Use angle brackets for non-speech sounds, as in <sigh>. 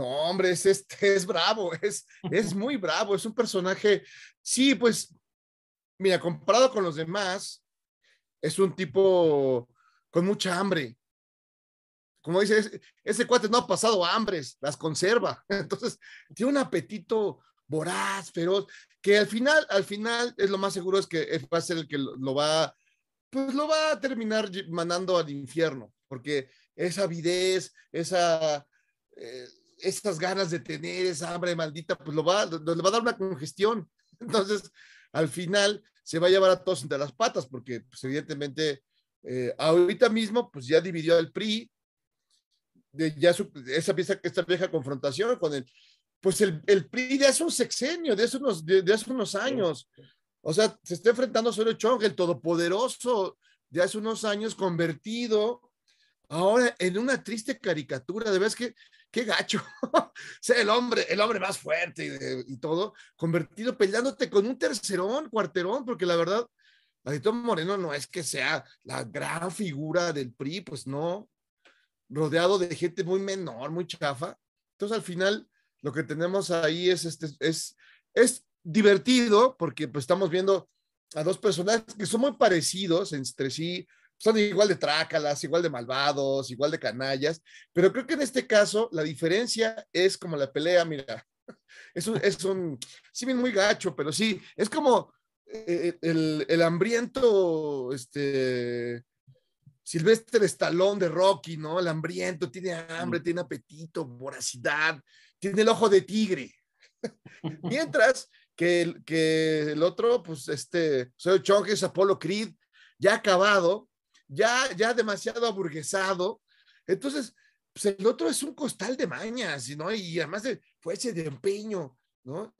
No, hombre, es, es <laughs> bravo, es, es muy bravo, es un personaje, sí, pues, mira, comparado con los demás, es un tipo con mucha hambre. Como dice, ese, cuate no ha pasado hambre, las conserva. <laughs> Entonces, tiene un apetito voraz, feroz, que al final, al final, es lo más seguro es que va a ser el que lo, va, pues lo va a terminar mandando al infierno, porque esa avidez, esa, eh, esas ganas de tener esa hambre maldita, pues lo va, le va a dar una congestión. <laughs> Entonces, al final se va a llevar a todos entre las patas, porque pues, evidentemente eh, ahorita mismo pues ya dividió al PRI, ya esa pieza, esta vieja confrontación con el, pues el, PRI de hace un sexenio, de hace unos, de, años. O sea, se está enfrentando a Chong, el todopoderoso de hace unos años convertido ahora en una triste caricatura, de vez que, qué gacho, sea, <laughs> el hombre, el hombre más fuerte y, todo, convertido peleándote con un tercerón, cuarterón, porque la verdad, Adito Moreno no es que sea la gran figura del PRI, pues no, rodeado de gente muy menor, muy chafa. Entonces al final lo que tenemos ahí es, este, es, es divertido porque pues, estamos viendo a dos personajes que son muy parecidos entre sí, son igual de trácalas, igual de malvados, igual de canallas, pero creo que en este caso la diferencia es como la pelea, mira, <laughs> es un, sí bien muy gacho, pero sí, es como eh, el, hambriento, este, Silvestre Estalón de Rocky, ¿no? El hambriento, tiene hambre, mm. tiene apetito, voracidad, tiene el ojo de tigre. <laughs> Mientras que, que el otro, pues este, soy Chong, es Apolo Creed, ya acabado, ya, ya demasiado aburguesado. Entonces, pues el otro es un costal de mañas, ¿no? Y además de ese de empeño, ¿no?